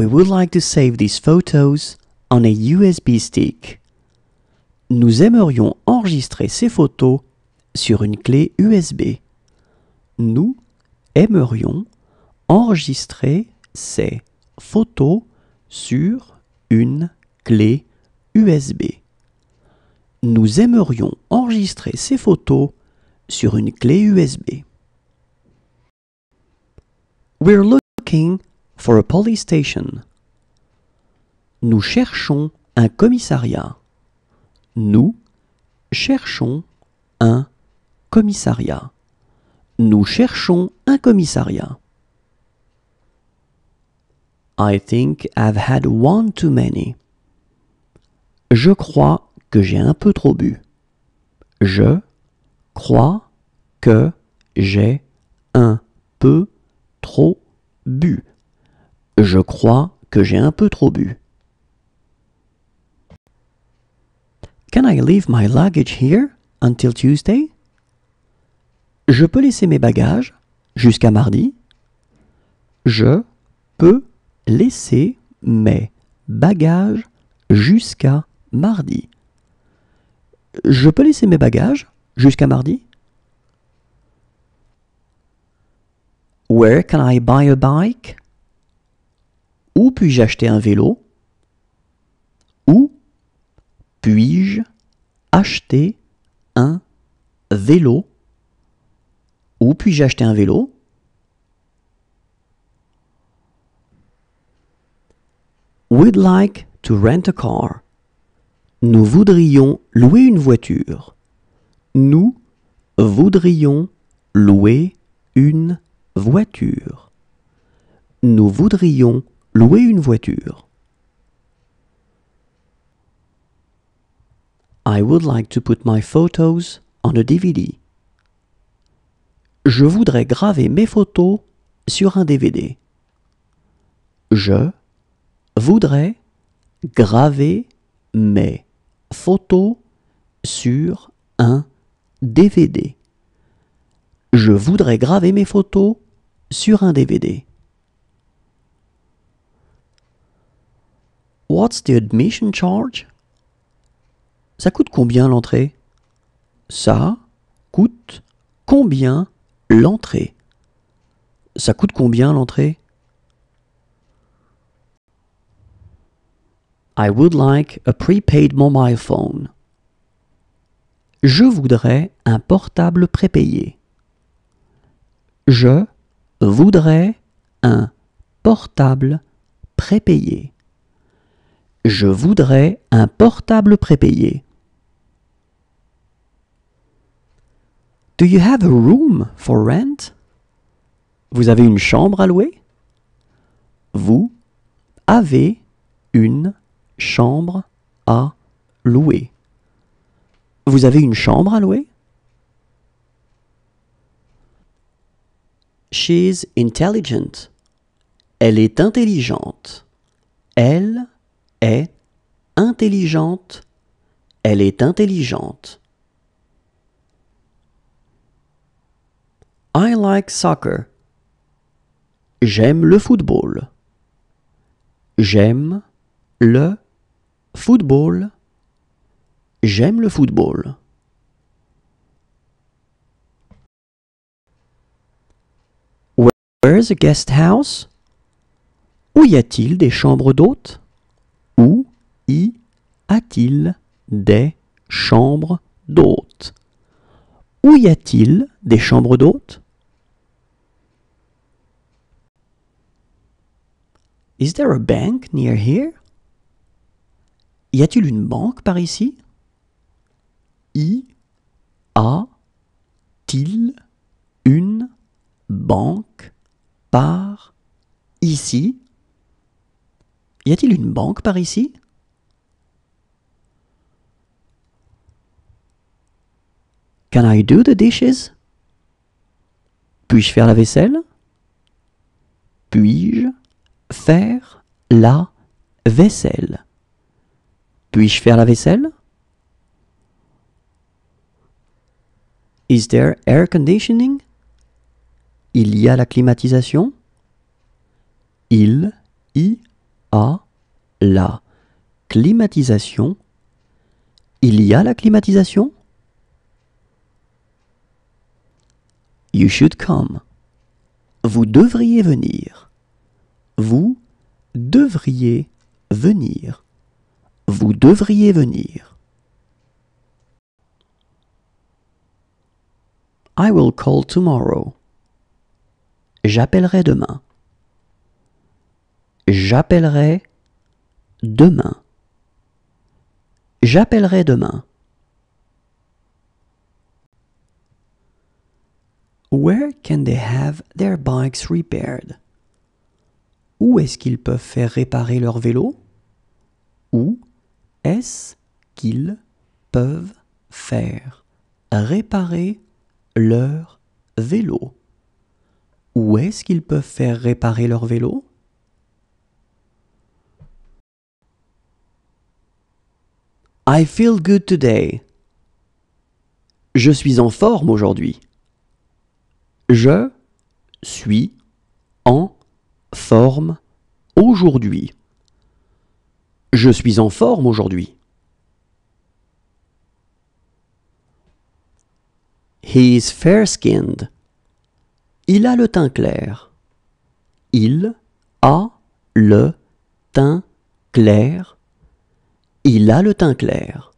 We would like to save these photos on a USB stick. Nous aimerions enregistrer ces photos sur une clé USB nous aimerions enregistrer ces photos sur une clé USB. Nous aimerions enregistrer ces photos sur une clé USB. We're looking for a police station. Nous cherchons un commissariat. Nous cherchons un commissariat. Nous cherchons un commissariat. I think I've had one too many. Je crois que j'ai un peu trop bu. Je crois que j'ai un peu trop bu. Je crois que j'ai un peu trop bu. Can I leave my luggage here until Tuesday? Je peux laisser mes bagages jusqu'à mardi. Je peux laisser mes bagages jusqu'à mardi. Je peux laisser mes bagages jusqu'à mardi? Where can I buy a bike? Où puis-je acheter un vélo? Où puis-je acheter un vélo? puis-je acheter un vélo We'd like to rent a car. Nous voudrions louer une voiture. Nous voudrions louer une voiture. Nous voudrions louer une voiture. I would like to put my photos on a DVD. Je voudrais graver mes photos sur un DVD. Je voudrais graver mes photos sur un DVD. Je voudrais graver mes photos sur un DVD. What's the admission charge? Ça coûte combien l'entrée? Ça coûte combien l'entrée. Ça coûte combien l'entrée I would like a prepaid mobile phone. Je voudrais un portable prépayé. Je voudrais un portable prépayé. Je voudrais un portable prépayé. Do you have a room for rent? Vous avez une chambre à louer? Vous avez une chambre à louer. Vous avez une chambre à louer? She's intelligent. Elle est intelligente. Elle est intelligente. Elle est intelligente. I like soccer. J'aime le football. J'aime le football. J'aime le football. Where's a guest house? Où y a-t-il des chambres d'hôtes? Où y a-t-il des chambres d'hôtes? Où y a-t-il des chambres d'hôtes? Is there a bank near here? Y a-t-il une banque par ici? Y a-t-il une banque par ici? Y a-t-il une banque par ici? Can I do the dishes? Puis-je faire la vaisselle? Puis-je faire la vaisselle Puis-je faire la vaisselle Is there air conditioning Il y a la climatisation Il y a la climatisation. Il y a la climatisation You should come. Vous devriez venir. Vous devriez venir. Vous devriez venir. I will call tomorrow. J'appellerai demain. J'appellerai demain. J'appellerai demain. Where can they have their bikes repaired? où est-ce qu'ils peuvent faire réparer leur vélo Où est-ce qu'ils peuvent faire réparer leur vélo Où est-ce qu'ils peuvent faire réparer leur vélo I feel good today. Je suis en forme aujourd'hui. Je suis en aujourd'hui. Je suis en forme aujourd'hui. He is fair-skinned. Il a le teint clair. Il a le teint clair. Il a le teint clair.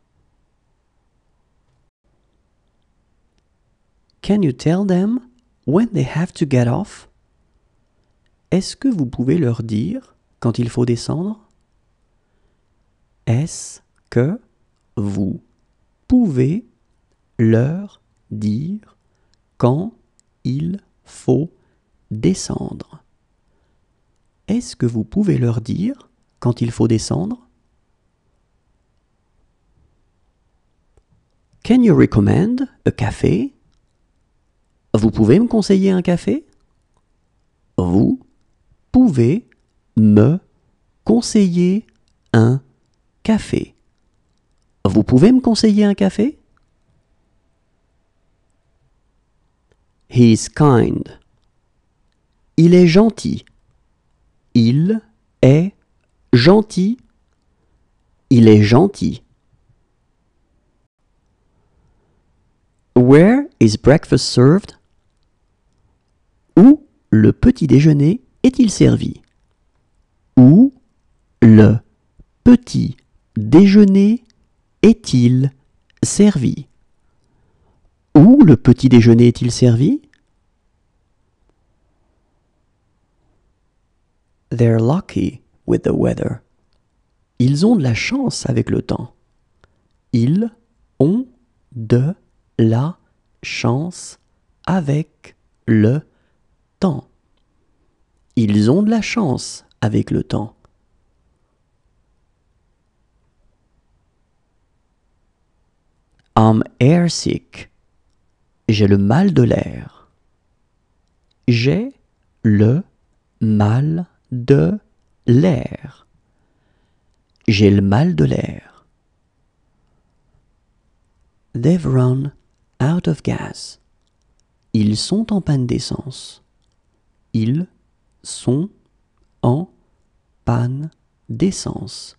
Can you tell them when they have to get off? Est-ce que vous pouvez leur dire quand il faut descendre Est-ce que vous pouvez leur dire quand il faut descendre Est-ce que vous pouvez leur dire quand il faut descendre Can you recommend a café Vous pouvez me conseiller un café Vous pouvez me conseiller un café Vous pouvez me conseiller un café is kind. Il est gentil. Il est gentil. Il est gentil. Where is breakfast served? Où le petit déjeuner est-il servi Où le petit déjeuner est-il servi ou le petit déjeuner est-il servi They're lucky with the weather. Ils ont de la chance avec le temps. Ils ont de la chance avec le temps. Ils ont de la chance avec le temps. I'm air-sick. J'ai le mal de l'air. J'ai le mal de l'air. J'ai le mal de l'air. They've run out of gas. Ils sont en panne d'essence. Ils sont en panne d'essence.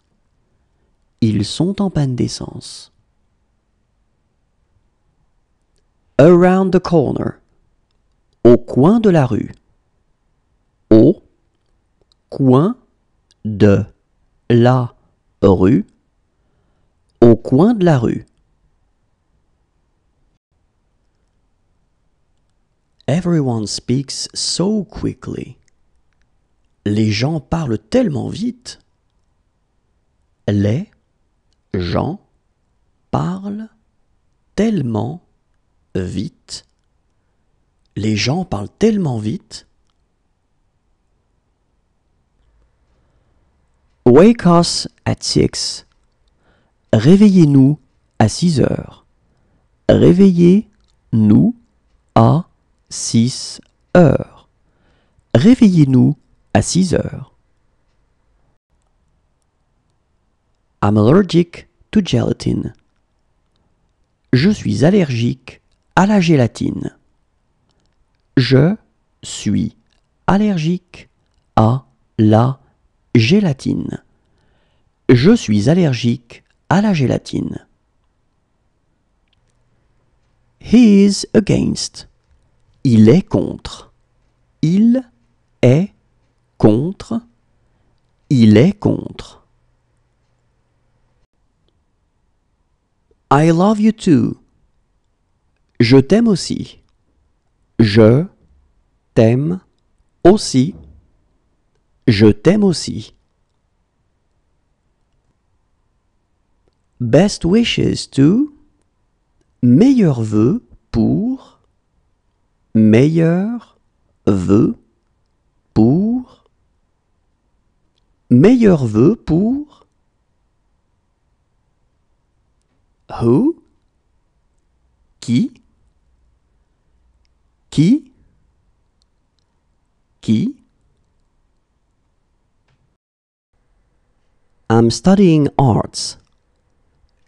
Ils sont en panne d'essence. Around the corner. Au coin de la rue. Au coin de la rue. Au coin de la rue. Everyone speaks so quickly les gens parlent tellement vite. Les gens parlent tellement vite. Les gens parlent tellement vite. Wake us at six. Réveillez-nous à six heures. Réveillez-nous à six heures. Réveillez-nous à 6 heures. I'm allergic to gelatin. Je suis allergique à la gélatine. Je suis allergique à la gélatine. Je suis allergique à la gélatine. He is against. Il est contre. Il est contre, il est contre. I love you too. Je t'aime aussi. Je t'aime aussi. Je t'aime aussi. Best wishes to. Meilleur vœu pour. Meilleur vœu pour. Meilleurs vœux pour Who Qui Qui Qui I'm studying arts.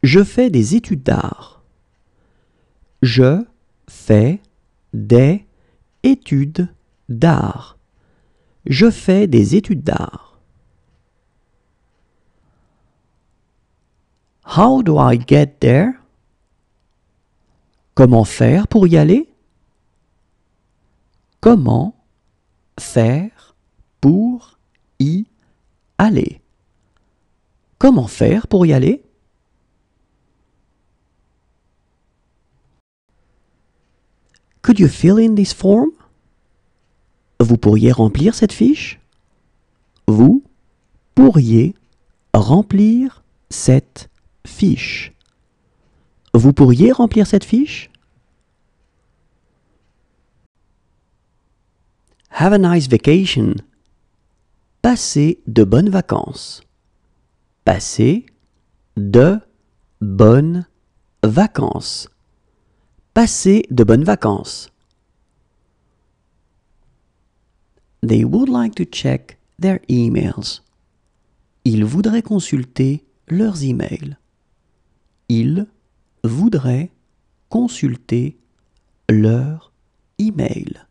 Je fais des études d'art. Je fais des études d'art. Je fais des études d'art. How do I get there? Comment faire pour y aller? Comment faire pour y aller? Comment faire pour y aller? Could you fill in this form? Vous pourriez remplir cette fiche? Vous pourriez remplir cette fiche. Vous pourriez remplir cette fiche Have a nice vacation. Passez de bonnes vacances. Passez de bonnes vacances. Passez de bonnes vacances. They would like to check their emails. Ils voudraient consulter leurs emails. Ils voudraient consulter leur email.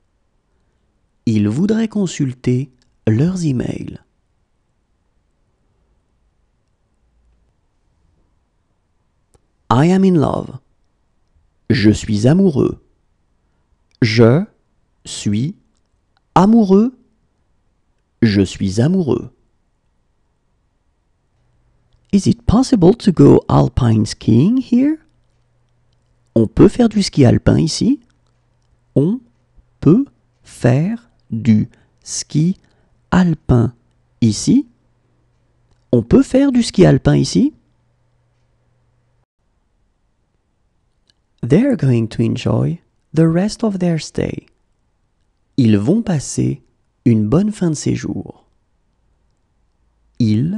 Il voudraient consulter leurs emails. I am in love. Je suis amoureux. Je suis amoureux. Je suis amoureux. Is it possible to go alpine skiing here? On peut faire du ski alpin ici? On peut faire du ski alpin ici? On peut faire du ski alpin ici? They're going to enjoy the rest of their stay. Ils vont passer une bonne fin de séjour. Ils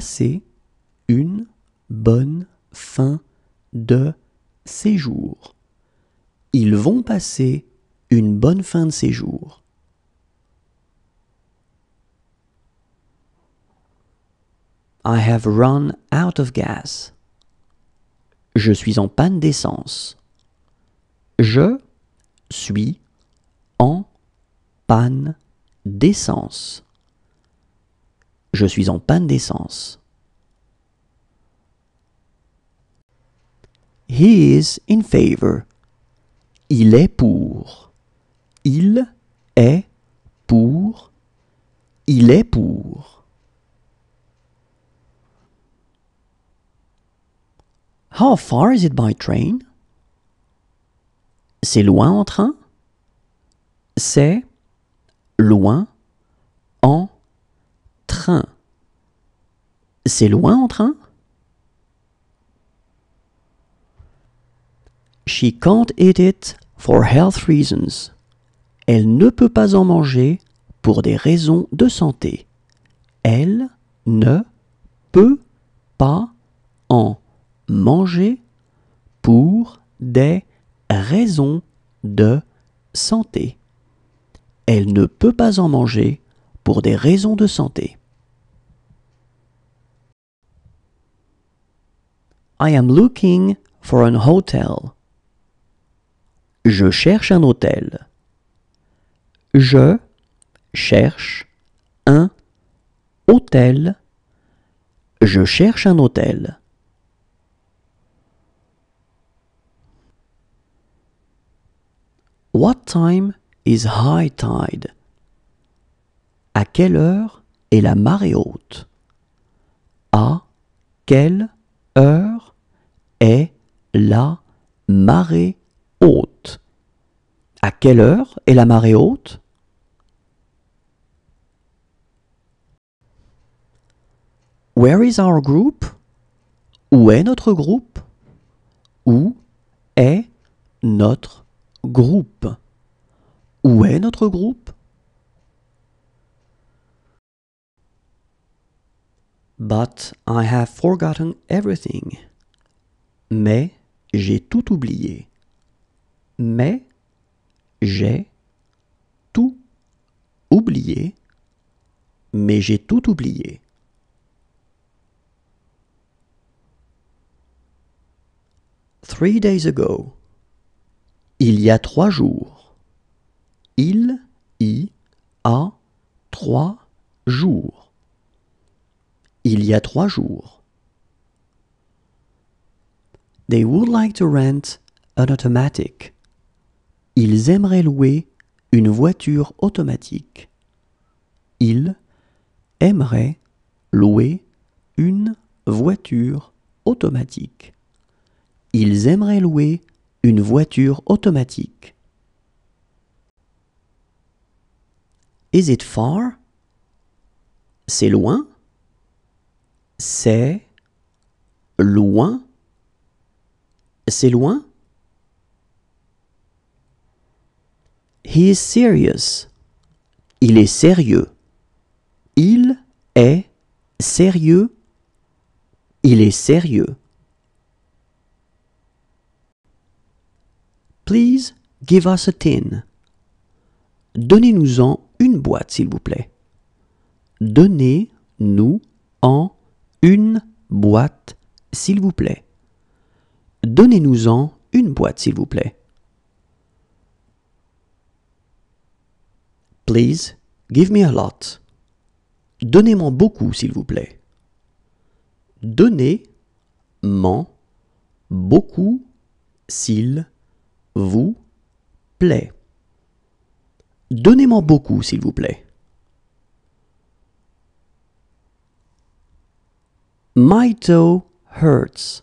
passer une bonne fin de séjour. Ils vont passer une bonne fin de séjour. I have run out of gas. Je suis en panne d'essence. Je suis en panne d'essence. Je suis en panne d'essence. He is in favor. Il est pour. Il est pour. Il est pour. How far is it by train? C'est loin en train? C'est loin en train c'est loin en train She can't eat it for health reasons. Elle ne peut pas en manger pour des raisons de santé. Elle ne peut pas en manger pour des raisons de santé. Elle ne peut pas en manger pour des raisons de santé. I am looking for an hotel. Je cherche un hôtel. Je cherche un hôtel. Je cherche un hôtel. What time is high tide? À quelle heure est la marée haute? À quelle heure est la marée haute À quelle heure est la marée haute Where is our group Où est notre groupe Où est notre groupe Où est notre groupe But I have forgotten everything. Mais j'ai tout oublié. Mais j'ai tout oublié. Mais j'ai tout oublié. Three days ago. Il y a trois jours. Il y a trois jours. Il y a trois jours. They would like to rent an automatic. Ils aimeraient louer une voiture automatique. Ils aimeraient louer une voiture automatique. Ils aimeraient louer une voiture automatique. Is it far? C'est loin. C'est loin. C'est loin? He serious. Il est sérieux. Il est sérieux. Il est sérieux. Please give us a tin. Donnez-nous-en une boîte, s'il vous plaît. Donnez-nous en une boîte, s'il vous plaît. Donnez-nous-en une boîte, s'il vous plaît. Please, give me a lot. donnez moi beaucoup, s'il vous plaît. donnez moi beaucoup, s'il vous plaît. donnez beaucoup, s'il vous plaît. My toe hurts.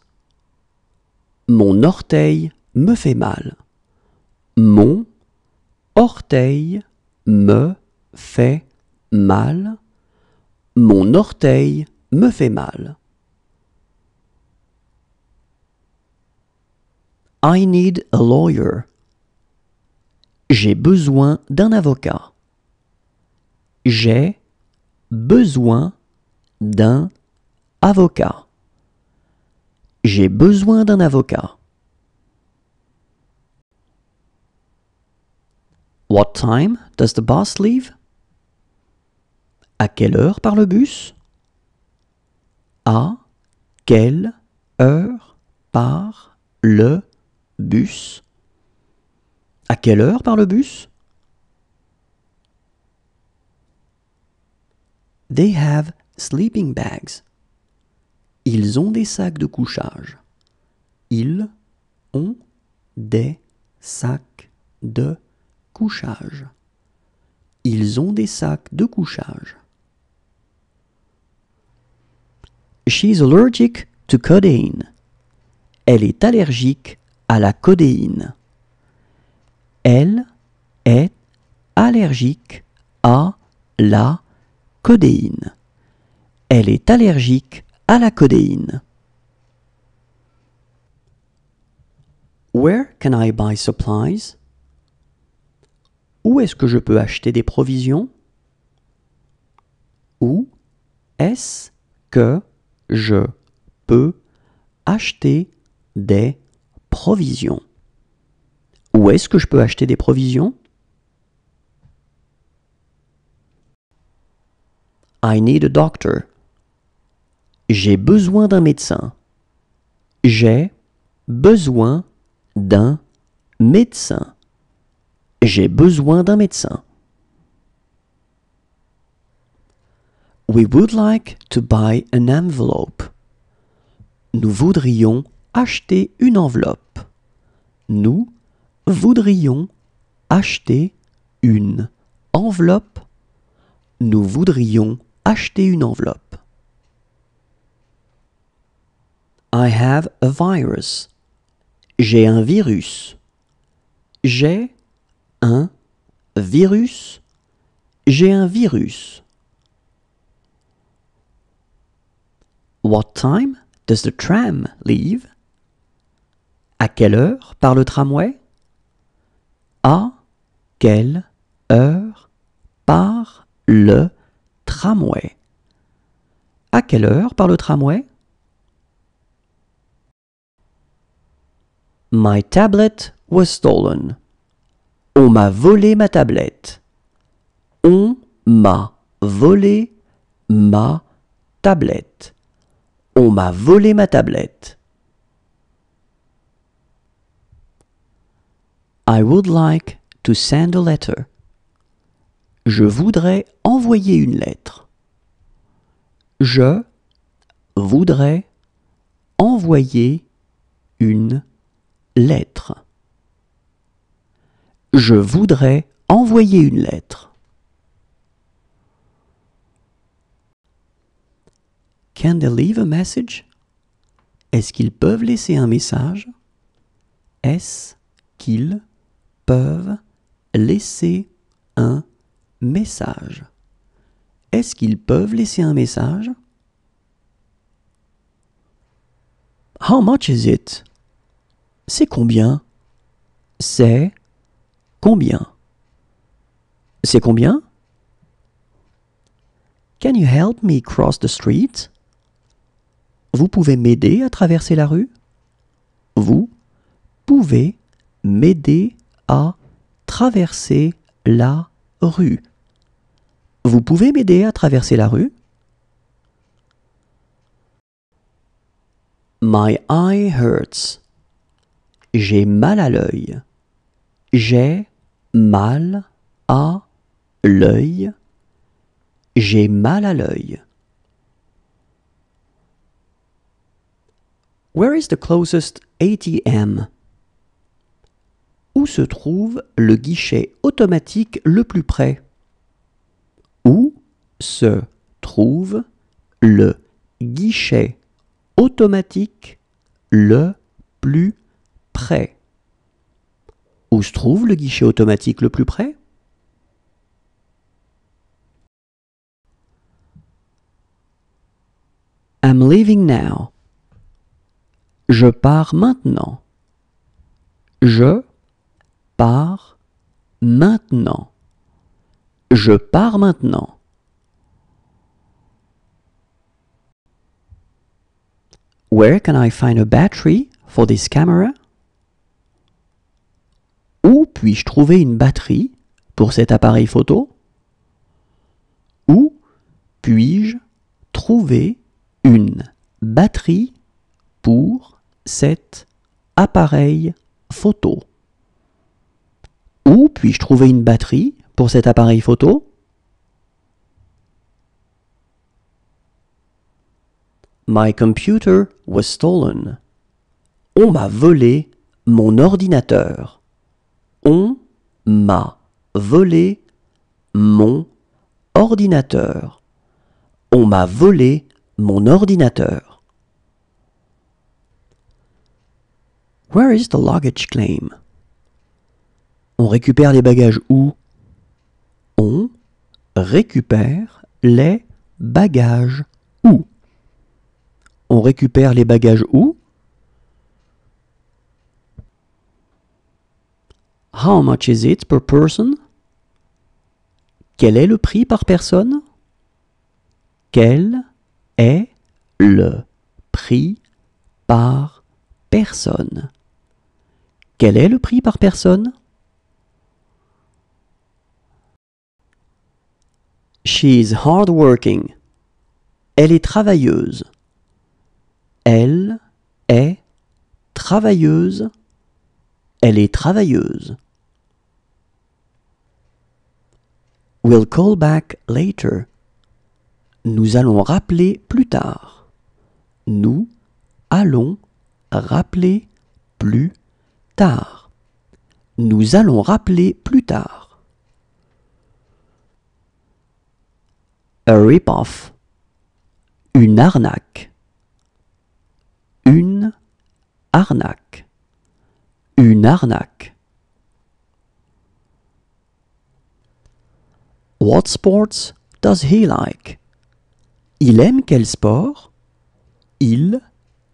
Mon orteil me fait mal. Mon orteil me fait mal. Mon orteil me fait mal. I need a lawyer. J'ai besoin d'un avocat. J'ai besoin d'un avocat. J'ai besoin d'un avocat. What time does the bus leave? À quelle heure part le bus? À quelle heure part le bus? À quelle le bus? They have sleeping bags. Ils ont des sacs de couchage. Ils ont des sacs de couchage. Ils ont des sacs de couchage. She's allergic to codeine. Elle est allergique à la codéine. Elle est allergique à la codéine. Elle est allergique à la codéine. Where can I buy supplies? Où est-ce que je peux acheter des provisions? Où est-ce que je peux acheter des provisions? Où est-ce que je peux acheter des provisions? I need a doctor. J'ai besoin d'un médecin. J'ai besoin d'un médecin. J'ai besoin d'un médecin. We would like to buy an envelope. Nous voudrions acheter une enveloppe. Nous voudrions acheter une enveloppe. Nous voudrions acheter une enveloppe. I have a virus. J'ai un virus. J'ai un virus. J'ai un virus. What time does the tram leave? À quelle heure part le tramway? À quelle heure part le tramway? À quelle heure part le tramway? My tablet was stolen. On m'a volé ma tablette. On m'a volé ma tablette. On m'a volé ma tablette. I would like to send a letter. Je voudrais envoyer une lettre. Je voudrais envoyer une lettre. Je voudrais envoyer une lettre. Can they leave a message? Est-ce qu'ils peuvent laisser un message? Est-ce qu'ils peuvent laisser un message? Est-ce qu'ils peuvent laisser un message? How much is it? C'est combien C'est combien C'est combien Can you help me cross the street Vous pouvez m'aider à traverser la rue Vous pouvez m'aider à traverser la rue. Vous pouvez m'aider à traverser la rue My eye hurts. J'ai mal à l'œil. J'ai mal à l'œil. J'ai mal à l'œil. Where is the closest ATM? Où se trouve le guichet automatique le plus près Où se trouve le guichet automatique le plus près. Où se trouve le guichet automatique le plus près I'm leaving now. Je pars maintenant. Je pars maintenant. Je pars maintenant. Where can I find a battery for this camera? Où puis-je trouver une batterie pour cet appareil photo Où puis-je trouver une batterie pour cet appareil photo Où puis-je trouver une batterie pour cet appareil photo My computer was stolen. On m'a volé mon ordinateur. On m'a volé mon ordinateur. On m'a volé mon ordinateur. Where is the luggage claim? On récupère les bagages où? On récupère les bagages où? On récupère les bagages où? How much is it per person? Quel est le prix par personne? Quel est le prix par personne? She is hardworking. Elle est travailleuse. Elle est travailleuse. Elle est travailleuse. We'll call back later. Nous allons rappeler plus tard. Nous allons rappeler plus tard. Nous allons rappeler plus tard. A rip-off. Une arnaque. Une arnaque. Une arnaque. What sports does he like? Il aime quel sport? Il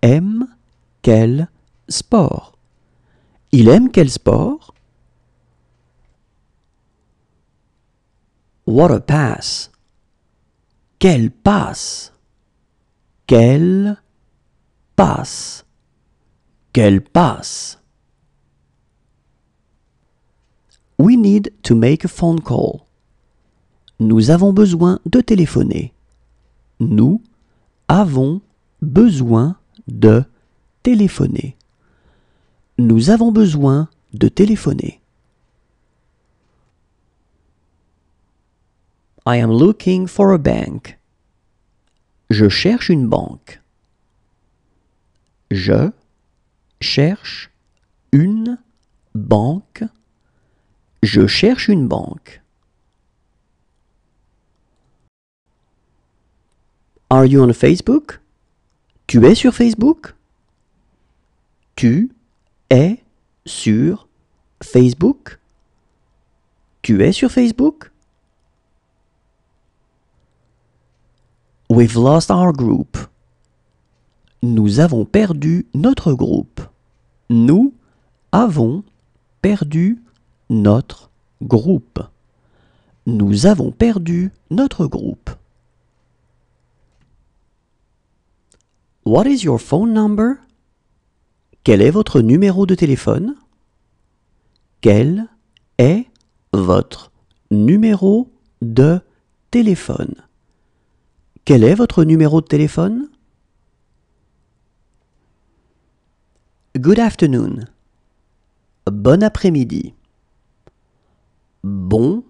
aime quel sport? Il aime quel sport? What a pass! Quelle passe! Quelle passe! Quelle passe! We need to make a phone call. Nous avons besoin de téléphoner. Nous avons besoin de téléphoner. Nous avons besoin de téléphoner. I am looking for a bank. Je cherche une banque. Je cherche une banque. Je cherche une banque. Are you on Facebook? Tu es sur Facebook? Tu es sur Facebook? Tu es sur Facebook? We've lost our group. Nous avons perdu notre groupe. Nous avons perdu notre groupe. Nous avons perdu notre groupe. What is your phone number? Quel est votre numéro de téléphone? Quel est votre numéro de téléphone? Quel est votre numéro de téléphone? Good afternoon. Bon après-midi. Bon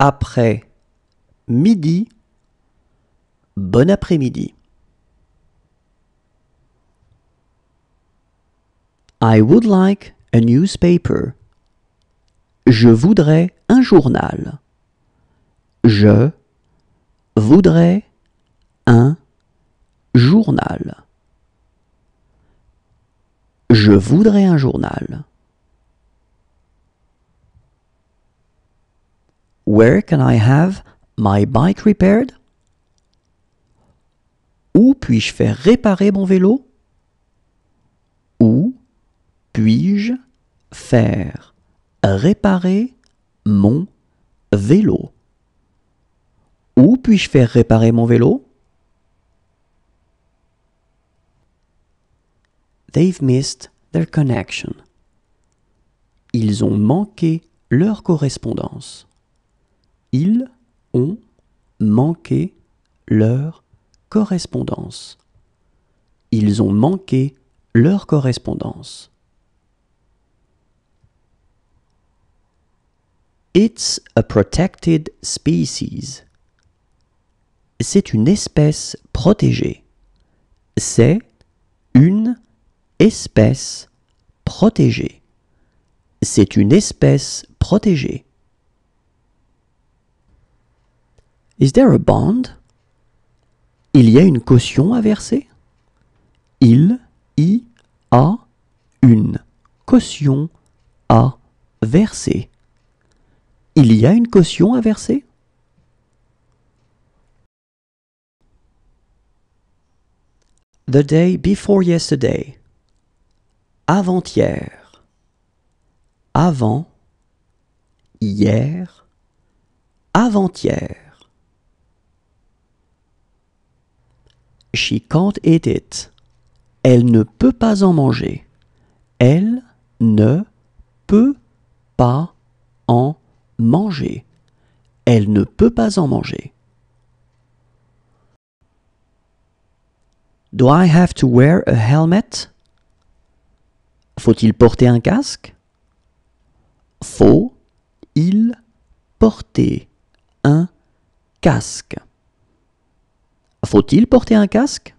après-midi. Bon après-midi. I would like a newspaper. Je voudrais un journal. Je voudrais un journal. Je voudrais un journal. Where can I have my bike repaired? Où puis-je faire réparer mon vélo? Où puis-je faire réparer mon vélo Où puis-je faire réparer mon vélo They've missed their connection. Ils ont manqué leur correspondance. Ils ont manqué leur correspondance. Ils ont manqué leur correspondance. It's a protected species. C'est une espèce protégée. C'est une espèce protégée. C'est une espèce protégée. Is there a bond? Il y a une caution à verser? Il y a une caution à verser. Il y a une caution à verser The day before yesterday. Avant-hier. Avant. Hier. Avant-hier. She can't eat it. Elle ne peut pas en manger. Elle ne peut pas en manger. Elle ne peut pas en manger. Do I have to wear a helmet? Faut-il porter un casque? Faut-il porter un casque? Faut-il porter un casque?